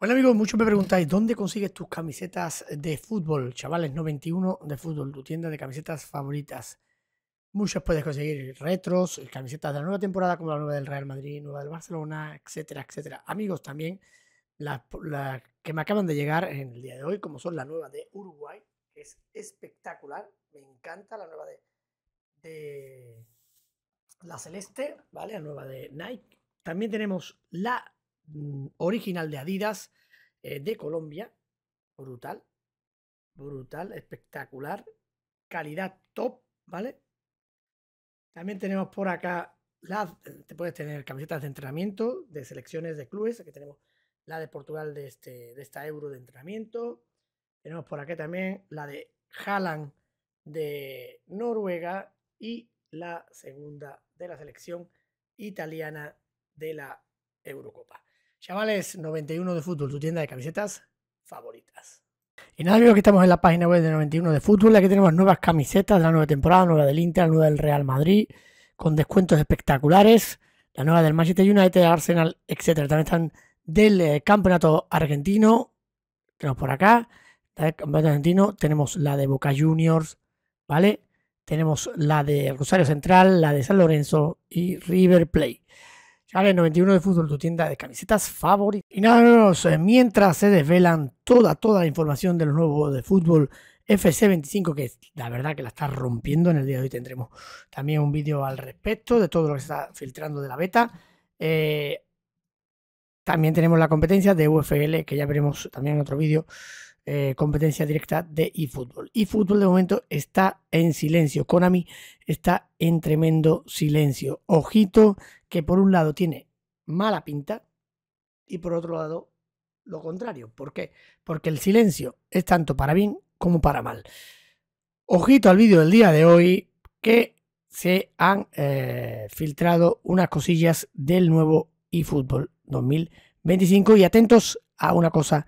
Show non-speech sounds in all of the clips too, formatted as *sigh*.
Hola amigos, muchos me preguntáis, ¿dónde consigues tus camisetas de fútbol? Chavales, 91 de fútbol, tu tienda de camisetas favoritas. Muchas puedes conseguir retros, camisetas de la nueva temporada como la nueva del Real Madrid, nueva del Barcelona, etcétera, etcétera. Amigos, también las que me acaban de llegar en el día de hoy, como son la nueva de Uruguay, que es espectacular. Me encanta la nueva de, de la Celeste, ¿vale? La nueva de Nike. También tenemos la Mm, original de Adidas eh, de Colombia. Brutal, brutal, espectacular. Calidad top, ¿vale? También tenemos por acá las. Eh, te puedes tener camisetas de entrenamiento de selecciones de clubes. que tenemos la de Portugal de, este, de esta Euro de entrenamiento. Tenemos por acá también la de Haaland de Noruega y la segunda de la selección italiana de la Eurocopa. Chavales, 91 de Fútbol, tu tienda de camisetas favoritas. Y nada, amigos, que estamos en la página web de 91 de Fútbol. Aquí tenemos nuevas camisetas de la nueva temporada, nueva del Inter, nueva del Real Madrid, con descuentos espectaculares. La nueva del Manchester United, Arsenal, etc. También están del eh, Campeonato Argentino. Tenemos por acá. del Campeonato Argentino. Tenemos la de Boca Juniors, ¿vale? Tenemos la de Rosario Central, la de San Lorenzo y River Plate. Chale 91 de Fútbol, tu tienda de camisetas favorita. Y nada menos, mientras se desvelan toda, toda la información de los nuevos de fútbol FC25, que la verdad que la está rompiendo en el día de hoy, tendremos también un vídeo al respecto de todo lo que se está filtrando de la beta. Eh, también tenemos la competencia de UFL, que ya veremos también en otro vídeo, eh, competencia directa de eFootball. eFootball de momento está en silencio. Konami está en tremendo silencio. Ojito que por un lado tiene mala pinta y por otro lado lo contrario. ¿Por qué? Porque el silencio es tanto para bien como para mal. Ojito al vídeo del día de hoy que se han eh, filtrado unas cosillas del nuevo eFootball 2025 y atentos a una cosa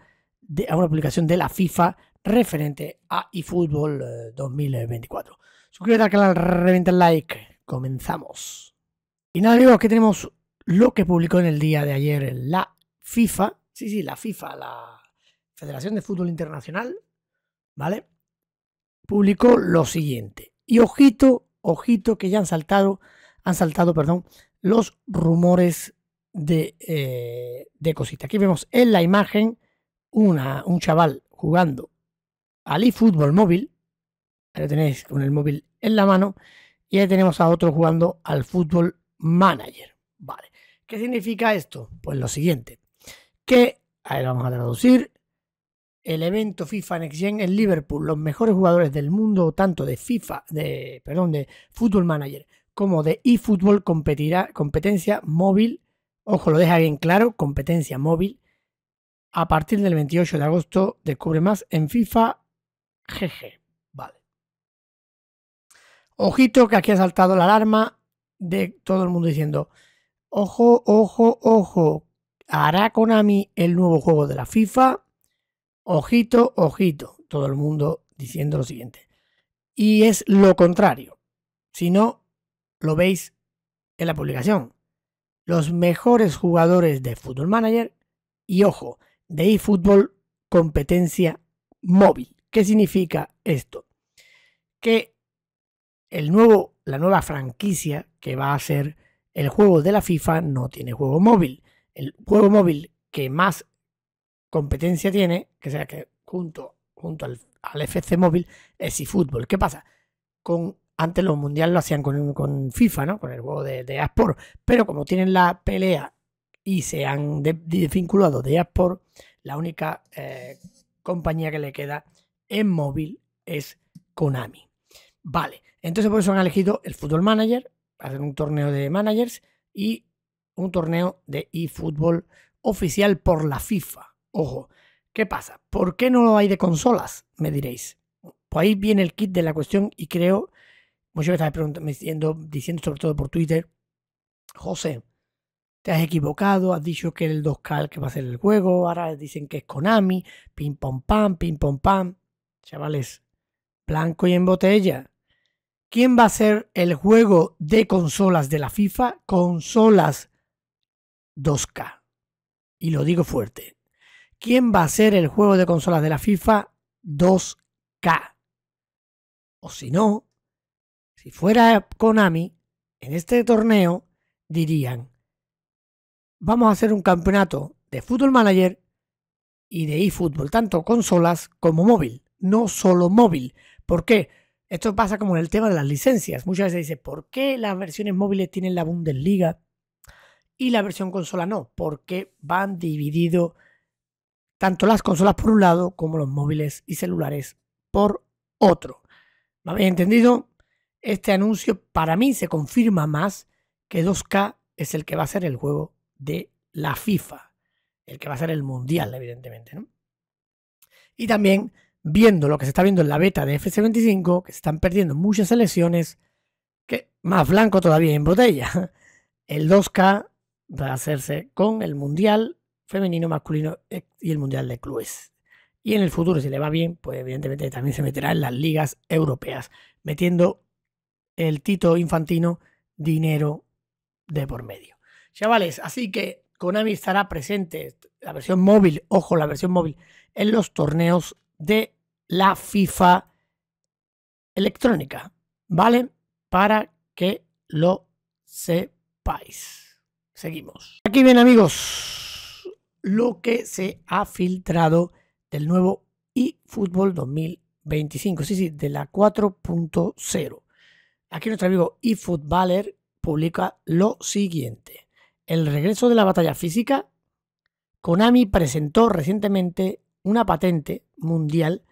de, a una publicación de la FIFA referente a eFootball 2024. Eh, Suscríbete al canal, reventa el like, comenzamos. Y nada amigos, que tenemos lo que publicó en el día de ayer la FIFA, sí, sí, la FIFA, la Federación de Fútbol Internacional, ¿vale? Publicó lo siguiente. Y ojito, ojito que ya han saltado, han saltado, perdón, los rumores de, eh, de cosita. Aquí vemos en la imagen una, un chaval jugando al eFootball móvil, ahí lo tenéis con el móvil en la mano, y ahí tenemos a otro jugando al Fútbol Manager. Vale. ¿Qué significa esto? Pues lo siguiente, que, ahí lo vamos a traducir, el evento FIFA Next Gen en Liverpool, los mejores jugadores del mundo, tanto de FIFA, de, perdón, de Football Manager como de eFootball competirá competencia móvil, ojo, lo deja bien claro, competencia móvil a partir del 28 de agosto. Descubre más en FIFA GG. Vale. Ojito que aquí ha saltado la alarma de todo el mundo diciendo, ojo, ojo, ojo, hará Konami el nuevo juego de la FIFA. Ojito, ojito, todo el mundo diciendo lo siguiente. Y es lo contrario. Si no, lo veis en la publicación. Los mejores jugadores de Football Manager y ojo, de eFootball competencia móvil. ¿Qué significa esto? Que el nuevo, la nueva franquicia que va a ser el juego de la FIFA no tiene juego móvil. El juego móvil que más competencia tiene, que sea que junto, junto al, FC móvil, es eFootball. ¿Qué pasa? Con, antes los mundiales lo hacían con, FIFA, ¿no? Con el juego de, de Pero como tienen la pelea y se han desvinculado de Asport, la única eh, compañía que le queda en móvil es Konami. Vale, entonces por eso han elegido el Football Manager, hacer un torneo de managers y un torneo de eFootball oficial por la FIFA. Ojo, ¿qué pasa? ¿Por qué no hay de consolas? Me diréis. Pues ahí viene el kit de la cuestión y creo, muchos pues me estáis diciendo sobre todo por Twitter, José, te has equivocado, has dicho que el 2K el que va a ser el juego, ahora dicen que es Konami, pim pom pam, pim pom pam. Chavales, blanco y en botella. ¿Quién va a ser el juego de consolas de la FIFA? Consolas 2K. Y lo digo fuerte. ¿Quién va a ser el juego de consolas de la FIFA? 2K. O si no, si fuera Konami, en este torneo dirían, vamos a hacer un campeonato de Football Manager y de eFootball, tanto consolas como móvil, no solo móvil. ¿Por qué? Esto pasa como en el tema de las licencias. Muchas veces dice, ¿por qué las versiones móviles tienen la Bundesliga y la versión consola no? Porque van dividido tanto las consolas por un lado como los móviles y celulares por otro. ¿Me habéis entendido? Este anuncio para mí se confirma más que 2K es el que va a ser el juego de la FIFA, el que va a ser el mundial, evidentemente. Y también viendo lo que se está viendo en la beta de FC25, que se están perdiendo muchas selecciones, que más blanco todavía en botella. *laughs* El 2K va a hacerse con el mundial femenino, masculino eh, y el mundial de clubes. Y en el futuro, si le va bien, pues evidentemente también se meterá en las ligas europeas, metiendo el Tito Infantino dinero de por medio. Chavales, así que Konami estará presente, la versión móvil, ojo, la versión móvil, en los torneos de la FIFA electrónica, ¿vale? Para que lo sepáis. Seguimos. Aquí bien amigos, lo que se ha filtrado del nuevo eFootball 2025, sí, sí, de la 4.0. Aquí nuestro amigo eFootballer publica lo siguiente el regreso de la batalla física, Konami presentó recientemente una patente mundial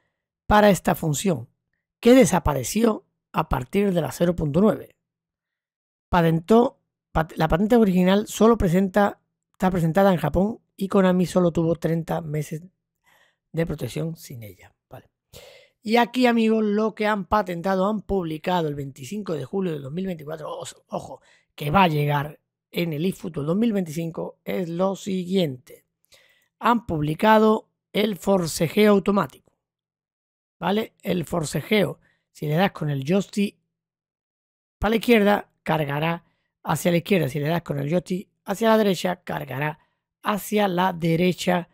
para esta función, que desapareció a partir de la 0.9. Patentó, la patente original solo presenta, está presentada en Japón y Konami solo tuvo 30 meses de protección sin ella. Vale. Y aquí, amigos, lo que han patentado, han publicado el 25 de julio de 2024, ojo, que va a llegar en el eFootball 2025 es lo siguiente. Han publicado el forcejeo automático. ¿Vale? El forcejeo. Si le das con el joystick para la izquierda, cargará hacia la izquierda. Si le das con el joystick hacia la derecha, cargará hacia la derecha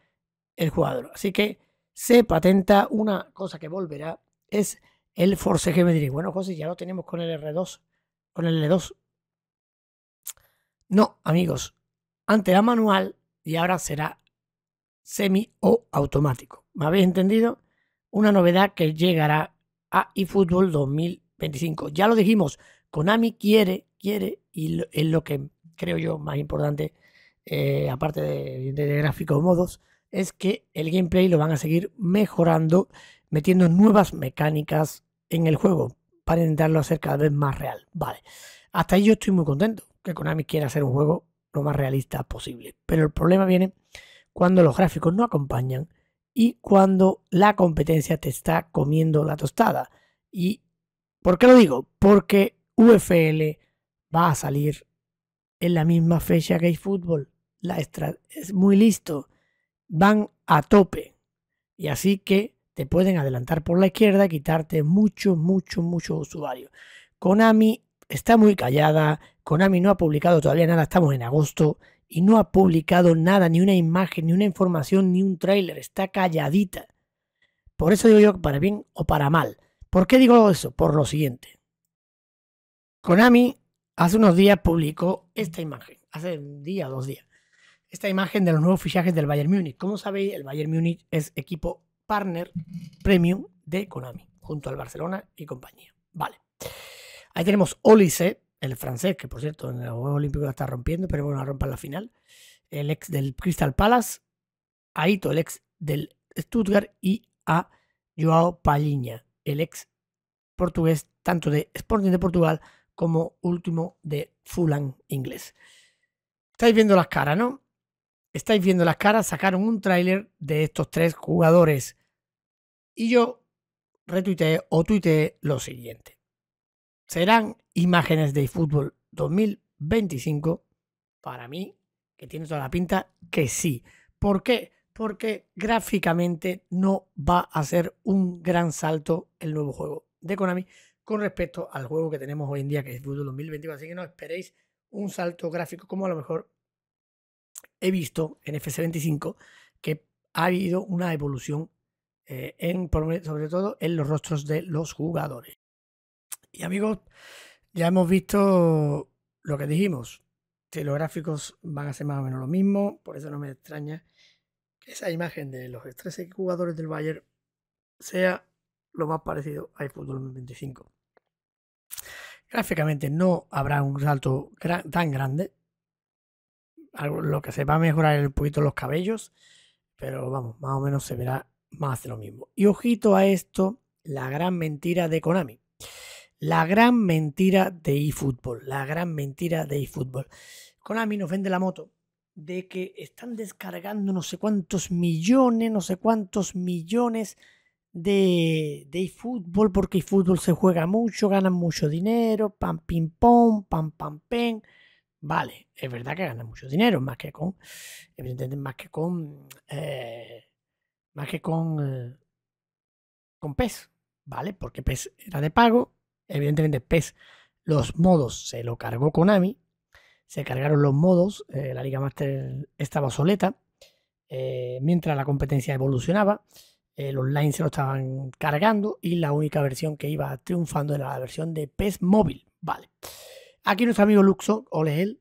el cuadro. Así que se patenta una cosa que volverá. Es el forcejeo. Me diréis, bueno, José, ya lo tenemos con el R2. Con el L2 no, amigos, antes era manual y ahora será semi o automático. ¿Me habéis entendido? Una novedad que llegará a eFootball 2025. Ya lo dijimos, Konami quiere, quiere, y es lo que creo yo más importante, eh, aparte de, de gráficos modos, es que el gameplay lo van a seguir mejorando, metiendo nuevas mecánicas en el juego para intentarlo hacer cada vez más real. Vale, hasta ahí yo estoy muy contento que Konami quiera hacer un juego lo más realista posible. Pero el problema viene cuando los gráficos no acompañan y cuando la competencia te está comiendo la tostada. ¿Y por qué lo digo? Porque UFL va a salir en la misma fecha que fútbol. La es muy listo. Van a tope. Y así que te pueden adelantar por la izquierda y quitarte mucho, mucho, mucho usuarios. Konami está muy callada, Konami no ha publicado todavía nada, estamos en agosto y no ha publicado nada, ni una imagen, ni una información, ni un tráiler, está calladita. Por eso digo yo para bien o para mal. ¿Por qué digo eso? Por lo siguiente. Konami hace unos días publicó esta imagen, hace un día o dos días, esta imagen de los nuevos fichajes del Bayern Múnich. Como sabéis, el Bayern Múnich es equipo partner premium de Konami, junto al Barcelona y compañía. Vale. Ahí tenemos Olise, el francés, que por cierto en el Juegos Olímpicos está rompiendo, pero bueno, a rompa la final. El ex del Crystal Palace, Aito, el ex del Stuttgart, y a Joao Paliña, el ex portugués tanto de Sporting de Portugal como último de Fulham inglés. Estáis viendo las caras, ¿no? Estáis viendo las caras, sacaron un tráiler de estos tres jugadores. Y yo retuiteé o tuiteé lo siguiente serán imágenes de fútbol 2025, para mí, que tiene toda la pinta que sí. ¿Por qué? Porque gráficamente no va a ser un gran salto el nuevo juego de Konami con respecto al juego que tenemos hoy en día, que es fútbol 2022. Así que no esperéis un salto gráfico como a lo mejor he visto en FC25, que ha habido una evolución, eh, en, sobre todo en los rostros de los jugadores. Y amigos, ya hemos visto lo que dijimos. Que los gráficos van a ser más o menos lo mismo, por eso no me extraña que esa imagen de los 13 jugadores del Bayern sea lo más parecido a iphone 25 Gráficamente no habrá un salto tan grande. Algo, lo que se va a mejorar es un poquito los cabellos, pero vamos, más o menos se verá más de lo mismo. Y ojito a esto, la gran mentira de Konami. La gran mentira de eFootball. La gran mentira de eFootball. Konami nos vende la moto de que están descargando no sé cuántos millones, no sé cuántos millones de, de eFootball, porque eFootball se juega mucho, ganan mucho dinero, pam, pim, pom, pam, pam, pen. Vale, es verdad que ganan mucho dinero, más que con, más que con, eh, más que con, eh, con PES, ¿vale? Porque PES era de pago evidentemente PES, los modos se lo cargó Konami, se cargaron los modos, eh, la Liga Master estaba obsoleta, eh, mientras la competencia evolucionaba, eh, los online se lo estaban cargando y la única versión que iba triunfando era la versión de PES móvil. Vale. Aquí nuestro amigo Luxo, ole él,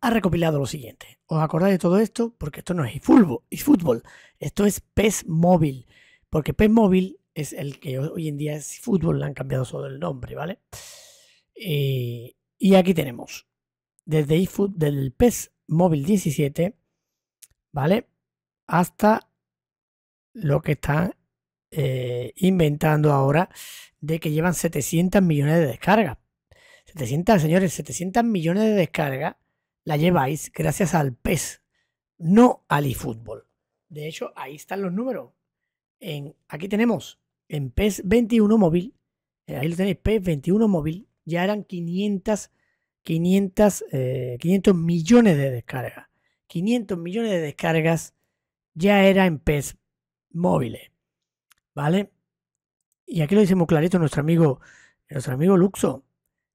ha recopilado lo siguiente. ¿Os acordáis de todo esto? Porque esto no es fútbol, fútbol. Esto es PES móvil. Porque PES móvil es el que hoy en día es fútbol, le han cambiado solo el nombre, ¿vale? Eh, y, aquí tenemos, desde eFoot, del PES móvil 17, ¿vale? Hasta lo que están eh, inventando ahora de que llevan 700 millones de descargas. 700, señores, 700 millones de descargas la lleváis gracias al PES, no al eFootball. De hecho, ahí están los números. En, aquí tenemos en PES 21 móvil, eh, ahí lo tenéis, PES 21 móvil, ya eran 500, 500, 500 millones de descargas. 500 millones de descargas ya era en PES móviles, ¿vale? Y aquí lo dice muy clarito nuestro amigo, nuestro amigo Luxo.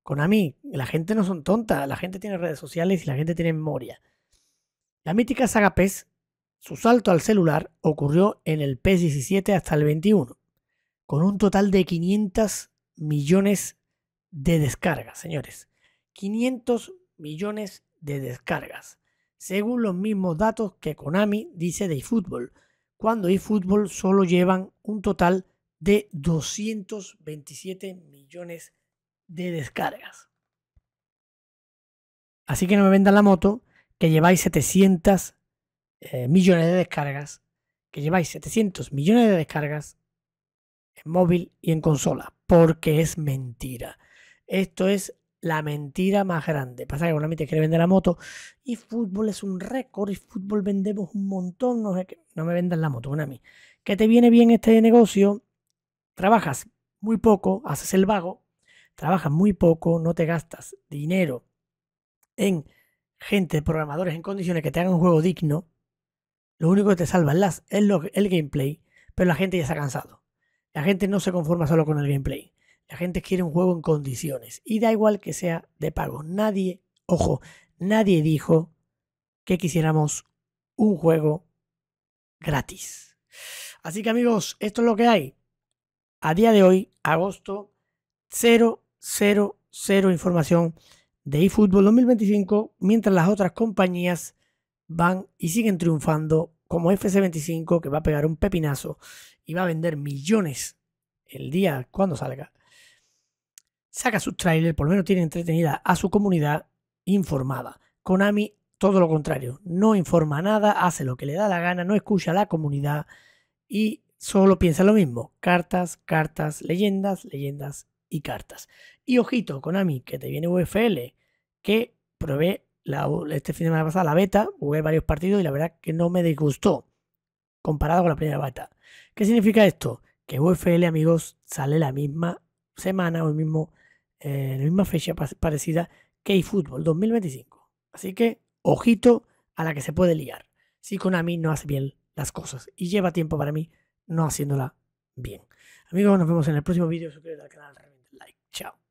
Konami, la gente no son tonta la gente tiene redes sociales y la gente tiene memoria. La mítica saga PES, su salto al celular ocurrió en el PES 17 hasta el 21 con un total de 500 millones de descargas, señores. 500 millones de descargas, según los mismos datos que Konami dice de eFootball, cuando eFootball solo llevan un total de 227 millones de descargas. Así que no me vendan la moto que lleváis 700 eh, millones de descargas, que lleváis 700 millones de descargas en móvil y en consola, porque es mentira. Esto es la mentira más grande. Pasa que te quiere vender la moto y fútbol es un récord y fútbol vendemos un montón. No, sé no me vendan la moto, una a mí. que te viene bien este negocio? Trabajas muy poco, haces el vago, trabajas muy poco, no te gastas dinero en gente, programadores en condiciones que te hagan un juego digno. Lo único que te salva es, las, es el gameplay, pero la gente ya se ha cansado la gente no se conforma solo con el gameplay. La gente quiere un juego en condiciones. Y da igual que sea de pago. Nadie, ojo, nadie dijo que quisiéramos un juego gratis. Así que amigos, esto es lo que hay. A día de hoy, agosto, 0, 0, 0 información de eFootball 2025, mientras las otras compañías van y siguen triunfando como FC25 que va a pegar un pepinazo y va a vender millones el día cuando salga. Saca su trailer, por lo menos tiene entretenida a su comunidad informada. Konami, todo lo contrario, no informa nada, hace lo que le da la gana, no escucha a la comunidad y solo piensa lo mismo. Cartas, cartas, leyendas, leyendas y cartas. Y ojito, Konami, que te viene UFL, que provee este fin de semana pasada la beta, jugué varios partidos y la verdad que no me disgustó comparado con la primera beta. ¿Qué significa esto? Que UFL, amigos, sale la misma semana o el mismo, en eh, la misma fecha parecida que eFootball 2025. Así que, ojito a la que se puede liar. Si Konami no hace bien las cosas y lleva tiempo para mí no haciéndola bien. Amigos, nos vemos en el próximo vídeo. Suscríbete al canal, like. Chao.